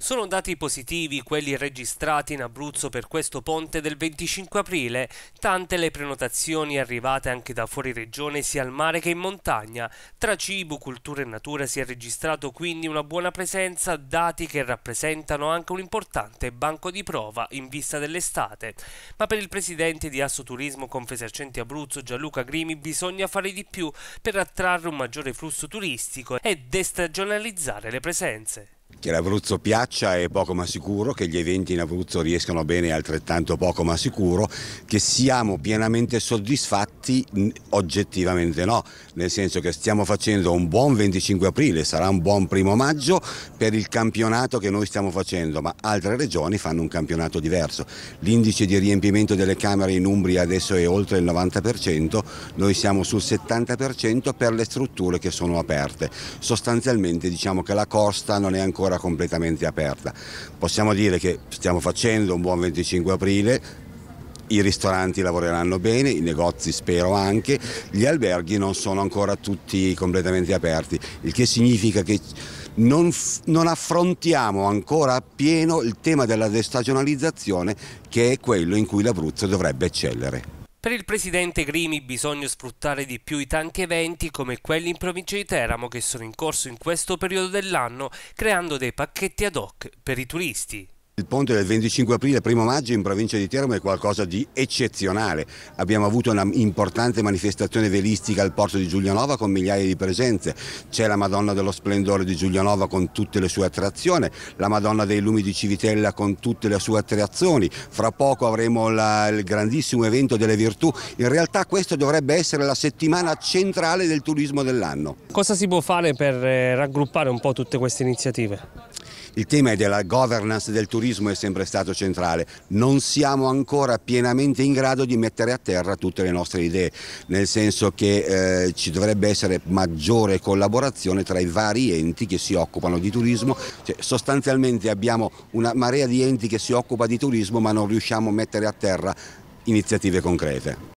Sono dati positivi quelli registrati in Abruzzo per questo ponte del 25 aprile, tante le prenotazioni arrivate anche da fuori regione sia al mare che in montagna. Tra cibo, cultura e natura si è registrato quindi una buona presenza, dati che rappresentano anche un importante banco di prova in vista dell'estate. Ma per il presidente di Assoturismo Confesercenti Abruzzo Gianluca Grimi bisogna fare di più per attrarre un maggiore flusso turistico e destagionalizzare le presenze. Che l'Abruzzo piaccia è poco ma sicuro, che gli eventi in Abruzzo riescano bene è altrettanto poco ma sicuro, che siamo pienamente soddisfatti oggettivamente no, nel senso che stiamo facendo un buon 25 aprile, sarà un buon primo maggio per il campionato che noi stiamo facendo, ma altre regioni fanno un campionato diverso. L'indice di riempimento delle camere in Umbria adesso è oltre il 90%, noi siamo sul 70% per le strutture che sono aperte. Sostanzialmente diciamo che la costa non è ancora ancora completamente aperta. Possiamo dire che stiamo facendo un buon 25 aprile, i ristoranti lavoreranno bene, i negozi spero anche, gli alberghi non sono ancora tutti completamente aperti, il che significa che non, non affrontiamo ancora appieno il tema della destagionalizzazione che è quello in cui l'Abruzzo dovrebbe eccellere. Per il presidente Grimi bisogna sfruttare di più i tanti eventi come quelli in provincia di Teramo che sono in corso in questo periodo dell'anno, creando dei pacchetti ad hoc per i turisti. Il ponte del 25 aprile, primo maggio in provincia di Teramo è qualcosa di eccezionale. Abbiamo avuto una importante manifestazione velistica al porto di Giulianova con migliaia di presenze. C'è la Madonna dello Splendore di Giulianova con tutte le sue attrazioni, la Madonna dei Lumi di Civitella con tutte le sue attrazioni. Fra poco avremo la, il grandissimo evento delle virtù. In realtà questa dovrebbe essere la settimana centrale del turismo dell'anno. Cosa si può fare per eh, raggruppare un po' tutte queste iniziative? Il tema della governance del turismo è sempre stato centrale. Non siamo ancora pienamente in grado di mettere a terra tutte le nostre idee, nel senso che eh, ci dovrebbe essere maggiore collaborazione tra i vari enti che si occupano di turismo. Cioè, sostanzialmente abbiamo una marea di enti che si occupa di turismo ma non riusciamo a mettere a terra iniziative concrete.